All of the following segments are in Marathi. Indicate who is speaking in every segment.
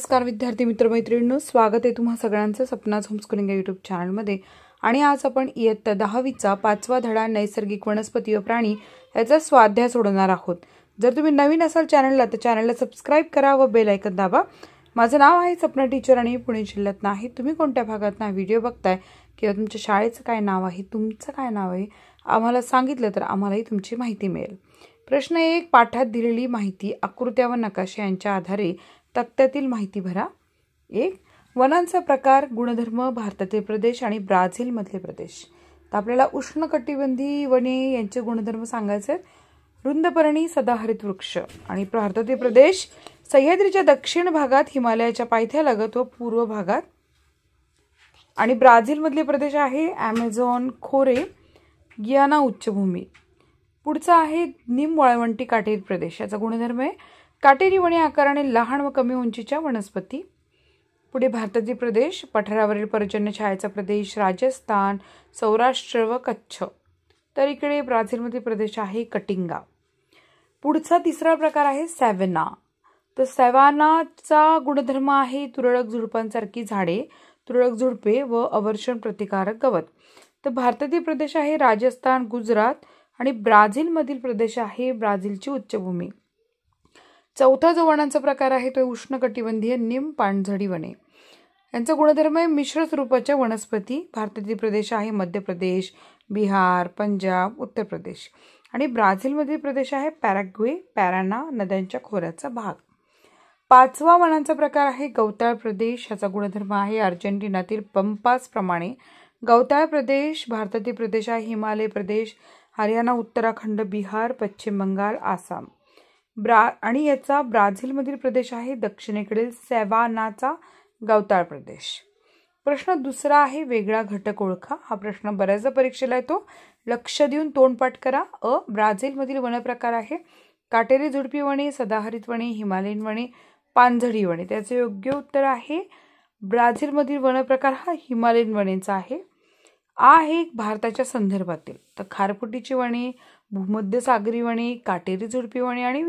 Speaker 1: नमस्कार विद्यार्थी मैत्रिणींनो स्वागत आहे तुम्हा सगळ्यांचं सपनाज होमस्कुलिंग यूट्यूब चॅनलमध्ये आणि आज आपण इयत्ता दहावीचा पाचवा धडा नैसर्गिक वनस्पती व प्राणी याचा स्वाध्याय सोडवणार आहोत जर तुम्ही नवीन असाल चॅनलला तर चॅनलला सबस्क्राईब करा व बेल दाबा माझं नाव आहे सपना टीचर आणि पुणे जिल्ह्यात नाही तुम्ही कोणत्या भागात ना व्हिडिओ बघताय किंवा तुमच्या शाळेचं काय नाव आहे तुमचं काय नाव आहे आम्हाला सांगितलं तर आम्हालाही तुमची माहिती मिळेल प्रश्न एक पाठात दिलेली माहिती आकृत्या व नकाशे यांच्या आधारे तक्त्यातील माहिती भरा एक वनांचा प्रकार गुणधर्म भारतातील प्रदेश आणि ब्राझीलमधले प्रदेश तर आपल्याला उष्णकटिबंधी वने यांचे गुणधर्म सांगायचे रुंदपर्णी सदाहरित वृक्ष आणि भारतातील प्रदेश सह्याद्रीच्या दक्षिण भागात हिमालयाच्या लागत व पूर्व भागात आणि ब्राझीलमधले प्रदेश आहे ॲमेझॉन खोरे गियाना उच्चभूमी पुढचा आहे निम वाळवंटी काटेरी प्रदेश याचा गुणधर्म आहे काटेरी वणी आकाराने लहान व कमी उंचीच्या वनस्पती पुढे भारतातील प्रदेश पठारावरील पर्जन्य छायाचा प्रदेश राजस्थान सौराष्ट्र व कच्छ तर इकडे ब्राझीलमधील प्रदेश आहे कटिंगा पुढचा तिसरा प्रकार आहे सॅव्हना तर सॅव्हानाचा गुणधर्म आहे तुरळक झुडपांसारखी झाडे तुरळक झुडपे व अवर्षण प्रतिकारक गवत तर भारतातील प्रदेश आहे राजस्थान गुजरात आणि ब्राझीलमधील प्रदेश आहे ब्राझीलची उच्चभूमी चौथा जो वनांचा प्रकार आहे तो उष्णकटिबंधीय निम पाणझडी वने यांचा गुणधर्म आहे मिश्र स्वरूपाच्या वनस्पती भारतातील प्रदेश आहे मध्य प्रदेश बिहार पंजाब उत्तर प्रदेश आणि ब्राझीलमधील प्रदेश आहे पॅराग्वे पॅराना नद्यांच्या खोऱ्याचा भाग पाचवा वनांचा प्रकार आहे गवताळ प्रदेश ह्याचा गुणधर्म आहे अर्जेंटिनातील पंपासप्रमाणे गवताळ प्रदेश भारतातील प्रदेश आहे हिमालय प्रदेश हरियाणा उत्तराखंड बिहार पश्चिम बंगाल आसाम ब्रा आणि याचा ब्राझीलमधील प्रदेश आहे दक्षिणेकडील सॅवानाचा गवताळ प्रदेश प्रश्न दुसरा आहे वेगळा घटक ओळखा हा प्रश्न बऱ्याचदा परीक्षेला येतो लक्ष देऊन तोंडपाठ करा अ ब्राझीलमधील वनप्रकार आहे काटेरी झुडपी वणे सदाहरित वणे हिमालयीन वणे पानझडी वणे त्याचे योग्य उत्तर आहे ब्राझीलमधील वनप्रकार हा हिमालयीन वनेचा आहे आ हे भारताच्या संदर्भातील तर खारफुटीची वणे सागरी वणी काटेरी वणी आणि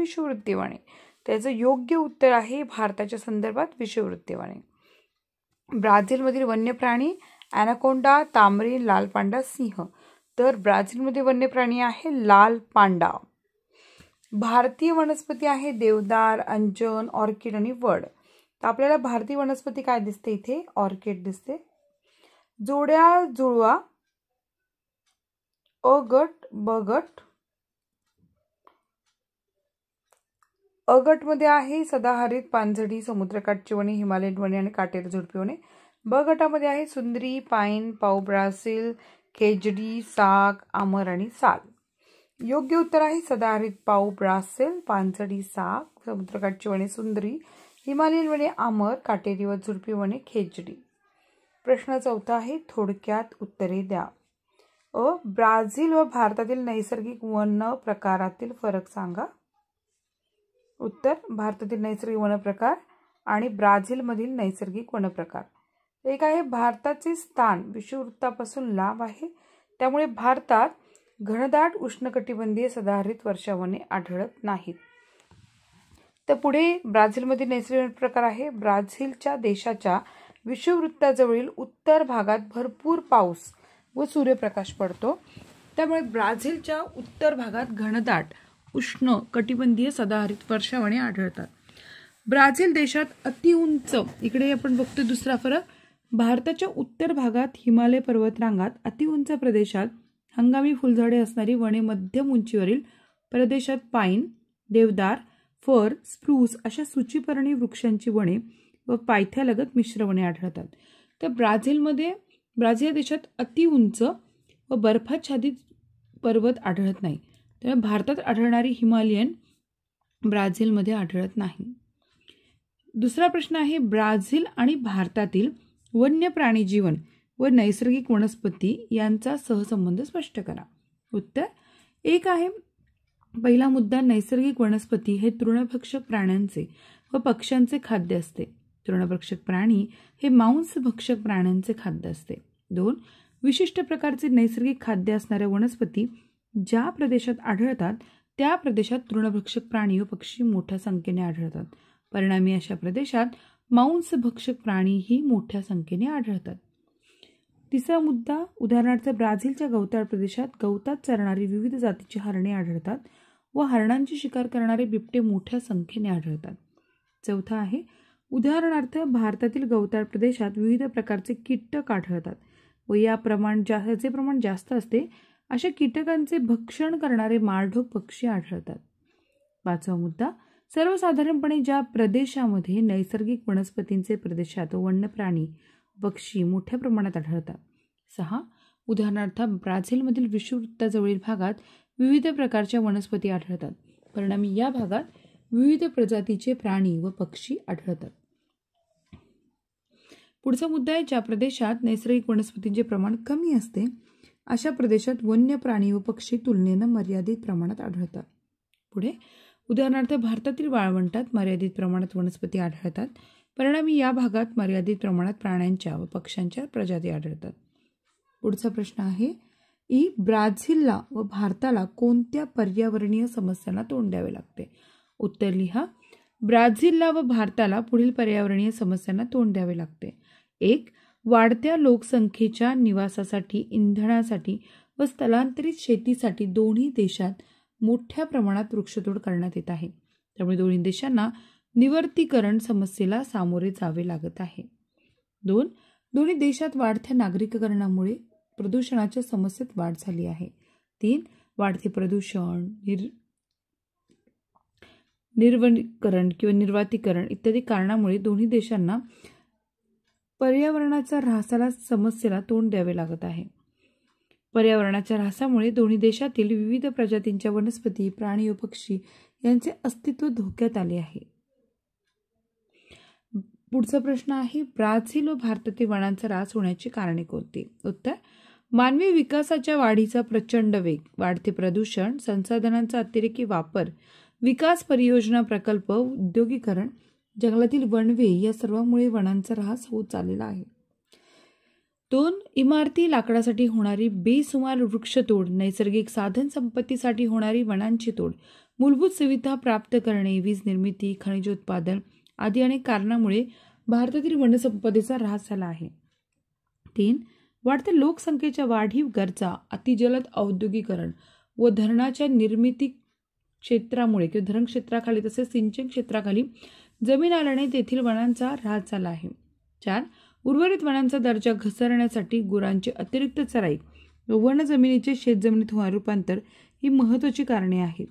Speaker 1: वणी त्याचं योग्य उत्तर आहे भारताच्या संदर्भात विषुववृत्तीवाणी ब्राझीलमधील वन्य प्राणी ॲनाकोंडा तांबरी लाल पांडा सिंह तर ब्राझीलमध्ये वन्य प्राणी आहे लाल पांडा भारतीय वनस्पती आहे देवदार अंजन ऑर्किड आणि वड तर आपल्याला भारतीय वनस्पती काय दिसते इथे ऑर्किड दिसते जोड्या जुळवा अ गट ब गट अगटमध्ये आहे सदाहरित पानझडी समुद्रकाठची वने हिमालयन वने आणि काटेर झुडपी वने ब गटामध्ये आहे सुंदरी पाईन ब्रासिल खेजडी साग आमर आणि साल योग्य उत्तर आहे सदाहरित पाऊ ब्रासिल पानझडी साग समुद्रकाठची वने सुंदरी हिमालयन वने आमर काटेरी व झुडपी वने खेजडी प्रश्न चौथा आहे थोडक्यात उत्तरे द्या अ ब्राझील व भारतातील नैसर्गिक वन प्रकारातील फरक सांगा उत्तर भारतातील नैसर्गिक वनप्रकार आणि ब्राझीलमधील नैसर्गिक वनप्रकार एक आहे भारताचे स्थान विषुववृत्तापासून लांब आहे त्यामुळे भारतात घनदाट उष्णकटिबंधीय सदाहरित वर्षावने आढळत नाहीत तर पुढे ब्राझीलमधील नैसर्गिक प्रकार आहे ब्राझीलच्या देशाच्या विषुववृत्ताजवळील उत्तर भागात भरपूर पाऊस व सूर्यप्रकाश पडतो त्यामुळे ब्राझीलच्या उत्तर भागात घनदाट उष्ण कटिबंधीय सदाहरित वर्षावणे आढळतात ब्राझील देशात अतिउंच इकडे आपण बघतो दुसरा फरक भारताच्या उत्तर भागात हिमालय पर्वतरांगात अतिउंच प्रदेशात हंगामी फुलझाडे असणारी वने मध्यम उंचीवरील प्रदेशात पाईन देवदार फर स्प्रूस अशा सूचीपर्णी वृक्षांची वने व पायथ्यालगत मिश्रवणे आढळतात तर ब्राझीलमध्ये ब्राझील देशात अतिउंच व बर्फाच्छादित पर्वत आढळत नाही त्यामुळे भारतात आढळणारी हिमालयन ब्राझीलमध्ये आढळत नाही दुसरा प्रश्न आहे ब्राझील आणि भारतातील वन्य प्राणी जीवन व नैसर्गिक वनस्पती यांचा सहसंबंध स्पष्ट करा उत्तर एक आहे पहिला मुद्दा नैसर्गिक वनस्पती हे तृणभक्षक प्राण्यांचे व पक्ष्यांचे खाद्य असते तृणभक्षक प्राणी हे मांसभक्षक प्राण्यांचे खाद्य असते दोन विशिष्ट प्रकारचे नैसर्गिक खाद्य असणाऱ्या वनस्पती ज्या प्रदेशात आढळतात त्या प्रदेशात तृणभक्षक प्राणी व पक्षी मोठ्या संख्येने आढळतात परिणामी अशा प्रदेशात मांसभक्षक प्राणीही मोठ्या संख्येने आढळतात तिसरा मुद्दा उदाहरणार्थ ब्राझीलच्या गवताळ प्रदेशात गवतात चरणारी विविध जातीची हरणे आढळतात व हरणांची शिकार करणारे बिबटे मोठ्या संख्येने आढळतात चौथा आहे उदाहरणार्थ भारतातील गवताळ प्रदेशात विविध प्रकारचे कीटक आढळतात व या प्रमाण जा प्रमाण जास्त असते अशा कीटकांचे भक्षण करणारे माळढोक पक्षी आढळतात पाचवा मुद्दा सर्वसाधारणपणे ज्या प्रदेशामध्ये नैसर्गिक वनस्पतींचे प्रदेशात वन्य प्राणी पक्षी मोठ्या प्रमाणात आढळतात सहा उदाहरणार्थ ब्राझीलमधील विषुवृत्ताजवळील भागात विविध प्रकारच्या वनस्पती आढळतात परिणामी या भागात विविध प्रजातीचे प्राणी व पक्षी आढळतात पुढचा मुद्दा आहे ज्या प्रदेशात नैसर्गिक वनस्पतींचे प्रमाण कमी असते अशा प्रदेशात वन्य प्राणी व पक्षी तुलनेनं मर्यादित प्रमाणात आढळतात पुढे उदाहरणार्थ भारतातील वाळवंटात मर्यादित प्रमाणात वनस्पती आढळतात परिणामी या भागात मर्यादित प्रमाणात प्राण्यांच्या व पक्ष्यांच्या प्रजाती आढळतात पुढचा प्रश्न आहे ई ब्राझीलला व भारताला कोणत्या पर्यावरणीय समस्यांना तोंड द्यावे लागते उत्तर लिहा ब्राझीलला व भारताला पुढील पर्यावरणीय समस्यांना तोंड द्यावे लागते एक वाढत्या लोकसंख्येच्या निवासासाठी इंधनासाठी व स्थलांतरित शेतीसाठी दोन्ही देशात मोठ्या प्रमाणात वृक्षतोड करण्यात येत आहे त्यामुळे दोन्ही देशांना निवर्तीकरण समस्येला सामोरे जावे लागत आहे दोन दोन्ही देशात वाढत्या नागरिककरणामुळे प्रदूषणाच्या समस्येत वाढ झाली आहे तीन वाढते प्रदूषण निर निर्वनीकरण किंवा निर्वातीकरण इत्यादी कारणामुळे दोन्ही देशांना पर्यावरणाच्या ऱ्हासाला समस्येला तोंड द्यावे लागत आहे पर्यावरणाच्या ऱ्हासामुळे दोन्ही देशातील विविध प्रजातींच्या वनस्पती प्राणी व पक्षी यांचे अस्तित्व धोक्यात आले आहे पुढचा प्रश्न आहे ब्राझील व भारतातील वनांचा ऱ्हास होण्याची कारणे कोणती उत्तर मानवी विकासाच्या वाढीचा प्रचंड वेग वाढते प्रदूषण संसाधनांचा अतिरेकी वापर विकास परियोजना प्रकल्प उद्योगीकरण जंगलातील वनवे या सर्वांमुळे वनांचा ऱ्हास होत चाललेला आहे दोन इमारती लाकडासाठी होणारी बेसुमार वृक्षतोड नैसर्गिक साधन संपत्तीसाठी होणारी वनांची तोड मूलभूत सुविधा प्राप्त करणे वीज निर्मिती खनिज उत्पादन आदी अनेक कारणामुळे भारतातील वनसंपदेचा ऱ्हास झाला आहे तीन वाढत्या लोकसंख्येच्या वाढीव गरजा अतिजलद औद्योगिकरण व धरणाच्या निर्मिती क्षेत्रामुळे किंवा धरण क्षेत्राखाली तसेच सिंचन क्षेत्राखाली जमीन आल्याने तेथील वनांचा ऱ्हास झाला आहे चार उर्वरित वनांचा दर्जा घसरण्यासाठी गुरांची अतिरिक्त चराई वन जमिनीचे शेतजमिनीत होणार रूपांतर ही महत्त्वाची कारणे आहेत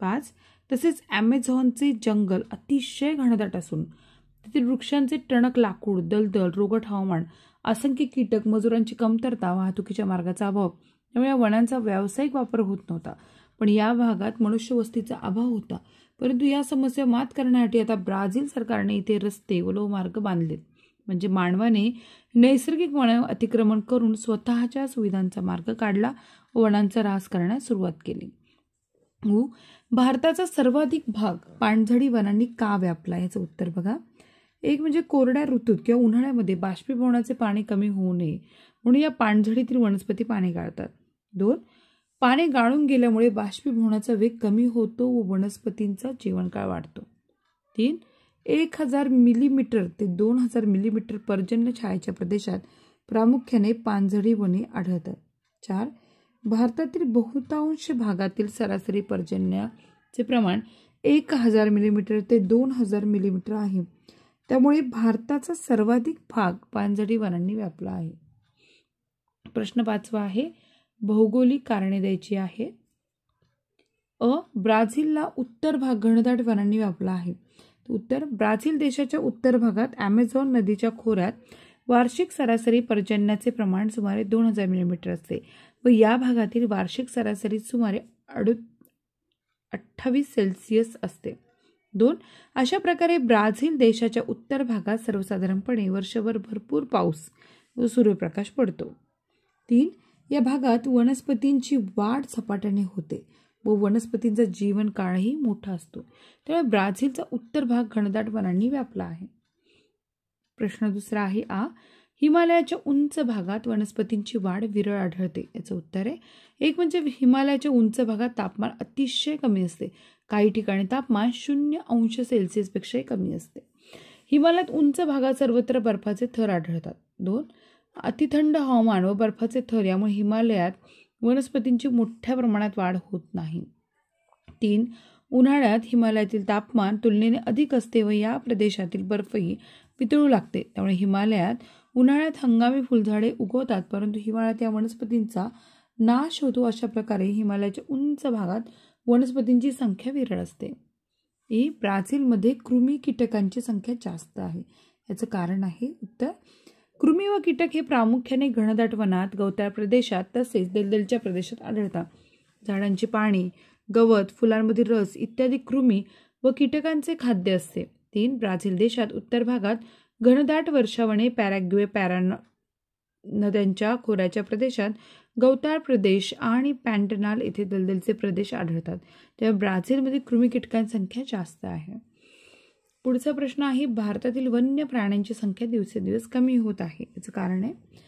Speaker 1: पाच तसेच ॲमेझॉनचे जंगल अतिशय घनदाट असून तेथील वृक्षांचे टणक लाकूड दलदल रोगट हवामान असंख्य कीटक मजुरांची कमतरता वाहतुकीच्या मार्गाचा अभाव त्यामुळे या वनांचा व्यावसायिक वापर होत नव्हता पण या भागात मनुष्यवस्तीचा अभाव होता परंतु या समस्या मात करण्यासाठी आता ब्राझील सरकारने इथे रस्ते व लोहमार्ग बांधलेत म्हणजे मानवाने नैसर्गिक वन अतिक्रमण करून स्वतःच्या सुविधांचा मार्ग काढला वनांचा ऱ्हास करण्यास सुरुवात केली भारताचा सर्वाधिक भाग पाणझडी वनांनी का व्यापला याचं उत्तर बघा एक म्हणजे कोरड्या ऋतूत किंवा उन्हाळ्यामध्ये बाष्पीभवनाचे पाणी कमी होऊ नये म्हणून या पाणझडीतील वनस्पती पाणी काढतात दोन पाने गाळून गेल्यामुळे बाष्पीभवनाचा वेग कमी होतो व वनस्पतींचा जीवनकाळ वाढतो तीन एक हजार मिलीमीटर ते दोन हजार मिलीमीटर पर्जन्य छायाच्या प्रदेशात प्रामुख्याने पानझडी वने आढळतात चार भारतातील बहुतांश भागातील सरासरी पर्जन्याचे प्रमाण एक हजार मिलीमीटर ते दोन हजार मिलीमीटर आहे त्यामुळे भारताचा सर्वाधिक भाग पानझडी वनांनी व्यापला आहे प्रश्न पाचवा आहे भौगोलिक कारणे द्यायची आहे अ ब्राझीलला उत्तर भाग घनदाट वनांनी व्यापला आहे उत्तर ब्राझील देशाच्या उत्तर भागात ॲमेझॉन नदीच्या खोऱ्यात वार्षिक सरासरी पर्जन्याचे प्रमाण सुमारे दोन हजार मिलीमीटर असते व या भागातील वार्षिक सरासरी सुमारे अडु अठ्ठावीस सेल्सिअस असते दोन अशा प्रकारे ब्राझील देशाच्या उत्तर भागात सर्वसाधारणपणे वर्षभर भरपूर पाऊस व सूर्यप्रकाश पडतो तीन या भागात वनस्पतींची वाढ झपाट्याने होते व वनस्पतींचा जीवनकाळही मोठा असतो त्यामुळे ब्राझीलचा उत्तर भाग घनदाट वनांनी व्यापला आहे प्रश्न दुसरा आहे आ हिमालयाच्या उंच भागात वनस्पतींची वाढ विरळ आढळते याचं उत्तर आहे एक म्हणजे हिमालयाच्या उंच भागात तापमान अतिशय कमी असते काही ठिकाणी तापमान शून्य अंश सेल्सिअसपेक्षाही कमी असते हिमालयात उंच भागात सर्वत्र बर्फाचे थर आढळतात दोन अतिथंड हवामान व बर्फाचे थर यामुळे हिमालयात वनस्पतींची मोठ्या प्रमाणात वाढ होत नाही तीन उन्हाळ्यात हिमालयातील तापमान तुलनेने अधिक असते व या प्रदेशातील बर्फही वितळू लागते त्यामुळे हिमालयात उन्हाळ्यात हंगामी फुलझाडे उगवतात परंतु हिवाळ्यात या वनस्पतींचा नाश होतो अशा प्रकारे हिमालयाच्या उंच भागात वनस्पतींची संख्या विरळ असते ही ब्राझीलमध्ये कृमी कीटकांची संख्या जास्त आहे याचं कारण आहे उत्तर कृमी व कीटक हे प्रामुख्याने घनदाट वनात गवताळ प्रदेशात तसेच दलदलच्या प्रदेशात आढळतात झाडांची पाणी गवत फुलांमधील रस इत्यादी कृमी व कीटकांचे खाद्य असते तीन ब्राझील देशात उत्तर भागात घनदाट वर्षावणे पॅरॅग्वे पॅरान नद्यांच्या खोऱ्याच्या प्रदेशात गवताळ प्रदेश आणि पॅन्टनाल येथे दलदलचे प्रदेश आढळतात तेव्हा ब्राझीलमध्ये कृमी कीटकांची संख्या जास्त आहे पुढचा प्रश्न आहे भारतातील वन्य प्राण्यांची संख्या दिवसेंदिवस कमी होत आहे याचं कारण आहे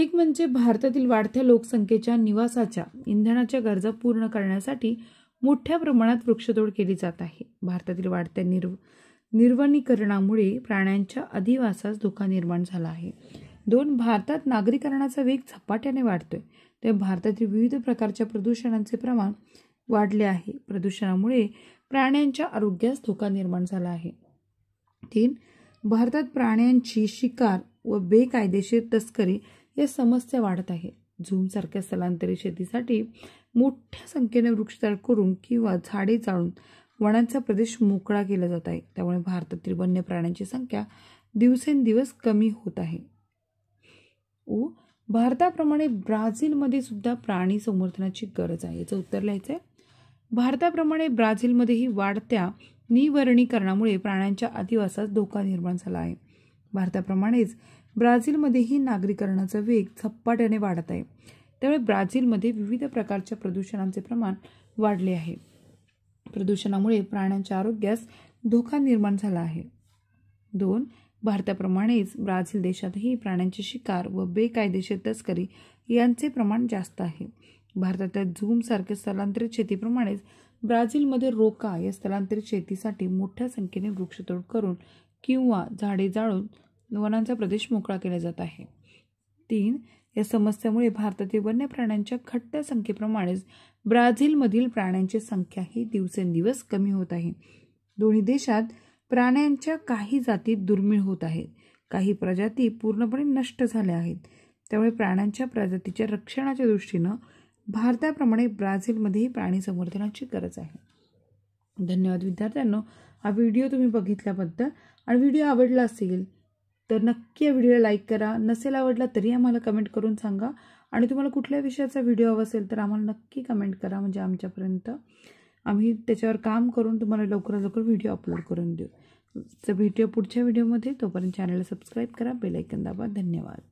Speaker 1: एक म्हणजे भारतातील वाढत्या लोकसंख्येच्या निवासाच्या इंधनाच्या गरजा पूर्ण करण्यासाठी मोठ्या प्रमाणात वृक्षतोड केली जात आहे भारतातील वाढत्या निर्व निर्वनीकरणामुळे प्राण्यांच्या अधिवासास धोका निर्माण झाला आहे दोन भारतात नागरीकरणाचा वेग झपाट्याने वाढतोय ते भारतातील विविध प्रकारच्या प्रदूषणांचे प्रमाण वाढले आहे प्रदूषणामुळे प्राण्यांच्या आरोग्यास धोका निर्माण झाला आहे तीन भारतात प्राण्यांची शिकार व बेकायदेशीर तस्करी या समस्या वाढत आहे झूमसारख्या स्थलांतरित शेतीसाठी मोठ्या संख्येने वृक्षतळ करून किंवा झाडे चाळून वनांचा प्रदेश मोकळा केला जात आहे त्यामुळे भारतातील वन्य प्राण्यांची संख्या दिवसेंदिवस कमी होत आहे ओ भारताप्रमाणे ब्राझीलमध्ये सुद्धा प्राणी संवर्धनाची गरज आहे याचं उत्तर लिहायचं आहे भारताप्रमाणे ब्राझीलमध्येही वाढत्या निवरणीकरणामुळे प्राण्यांच्या अधिवासास धोका निर्माण झाला आहे भारताप्रमाणेच ब्राझीलमध्येही नागरीकरणाचा वेग झपाट्याने वाढत आहे त्यामुळे ब्राझीलमध्ये विविध प्रकारच्या प्रदूषणांचे प्रमाण वाढले आहे प्रदूषणामुळे प्राण्यांच्या आरोग्यास धोका निर्माण झाला आहे दोन भारताप्रमाणेच ब्राझील देशातही प्राण्यांचे शिकार व बेकायदेशीर तस्करी यांचे प्रमाण जास्त आहे भारतातल्या झूमसारख्या स्थलांतरित शेतीप्रमाणेच ब्राझीलमध्ये रोका या स्थलांतरित शेतीसाठी मोठ्या संख्येने वृक्षतोड करून किंवा झाडे जाळून वनांचा प्रदेश मोकळा केला जात आहे तीन या समस्यामुळे भारतातील वन्य प्राण्यांच्या खट्ट्या संख्येप्रमाणेच ब्राझीलमधील प्राण्यांची संख्याही दिवसेंदिवस कमी होत आहे दोन्ही देशात प्राण्यांच्या काही जाती दुर्मिळ होत आहेत काही प्रजाती पूर्णपणे नष्ट झाल्या आहेत त्यामुळे प्राण्यांच्या प्रजातीच्या रक्षणाच्या दृष्टीनं भारताप्रमाणे ब्राझीलमध्येही प्राणी संवर्धनाची गरज आहे धन्यवाद विद्यार्थ्यांनो हा व्हिडिओ तुम्ही बघितल्याबद्दल आणि व्हिडिओ आवडला असेल तर नक्की या व्हिडिओला लाईक करा नसेल आवडला तरी आम्हाला कमेंट करून सांगा आणि तुम्हाला कुठल्या विषयाचा व्हिडिओ हवा असेल तर आम्हाला नक्की कमेंट करा म्हणजे आमच्यापर्यंत आम्ही त्याच्यावर काम करून तुम्हाला लवकरात लवकर व्हिडिओ अपलोड करून देऊ तर व्हिडिओ पुढच्या व्हिडिओमध्ये तोपर्यंत चॅनलला सबस्क्राईब करा बेलायकन दाबा धन्यवाद